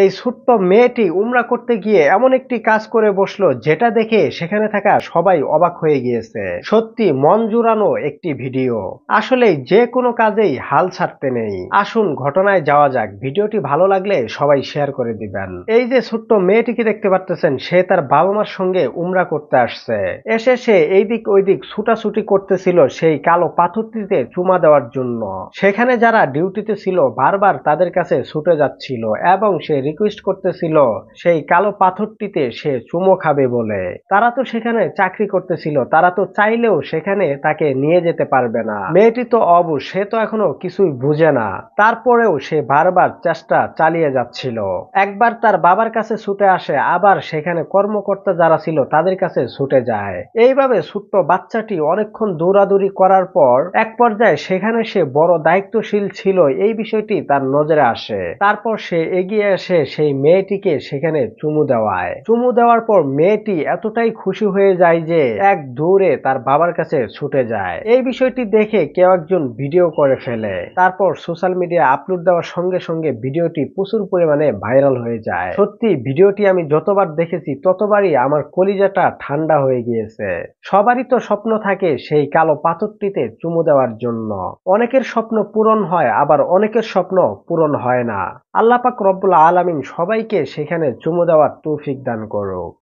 এই ছোট্ট মেয়েটি উমরা করতে গিয়ে এমন একটি কাজ করে বসলো যেটা দেখে সেখানে থাকা সবাই অবাক হয়ে গিয়েছে সত্যি মন জুড়ানো একটি ভিডিও আসলে যে কোনো কাজেই হাল ছাড়তে নেই আসুন ঘটনায় যাওয়া যাক ভিডিওটি ভালো লাগলে সবাই শেয়ার করে দিবেন এই যে ছোট্ট মেয়েটিকে দেখতে পাচ্ছেন সে তার বাবা মার সঙ্গে উমরা করতে আসছে এসে সে এইদিক ওইদিক ছুটাছুটি করতেছিল সেই কালো পাথরটিতে চুমা দেওয়ার জন্য সেখানে যারা ডিউটিতে ছিল বারবার তাদের কাছে ছুটে যাচ্ছিল এবং সে রিকোয়েস্ট করতেছিল সেই কালো পাথরটিতে সে চুমো খাবে বলে তারা তো সেখানে চাকরি করতেছিল তারা তো চাইলেও সেখানে তাকে নিয়ে যেতে পারবে না মেয়েটি তো অবু সে তো এখনো কিছুই বুঝে না তারপরেও সে বারবার চেষ্টা চালিয়ে যাচ্ছিল একবার তার বাবার কাছে ছুটে আসে আবার সেখানে কর্মকর্তা যারা ছিল তাদের কাছে ছুটে যায় এইভাবে ছোট্ট বাচ্চাটি অনেকক্ষণ দৌড়াদৌড়ি করার পর এক পর্যায়ে সেখানে সে বড় দায়িত্বশীল ছিল এই বিষয়টি তার নজরে আসে তারপর সে এগিয়ে এসে এসে সেই মেয়েটিকে সেখানে চুমু দেওয়ায় চুমু দেওয়ার পর মেয়েটি এতটাই খুশি হয়ে যায় যে এক দূরে তার বাবার কাছে ছুটে যায় এই বিষয়টি দেখে কেউ একজন ভিডিও করে ফেলে তারপর সোশ্যাল মিডিয়া আপলোড দেওয়ার সঙ্গে সঙ্গে ভিডিওটি প্রচুর পরিমাণে ভাইরাল হয়ে যায় সত্যি ভিডিওটি আমি যতবার দেখেছি ততবারই আমার কলিজাটা ঠান্ডা হয়ে গিয়েছে সবারই তো স্বপ্ন থাকে সেই কালো পাথরটিতে চুমু দেওয়ার জন্য অনেকের স্বপ্ন পূরণ হয় আবার অনেকের স্বপ্ন পূরণ হয় না আল্লাপাক রব্বুল্লা আলম আলামিন সবাইকে সেখানে চুমু দেওয়ার তৌফিক দান করো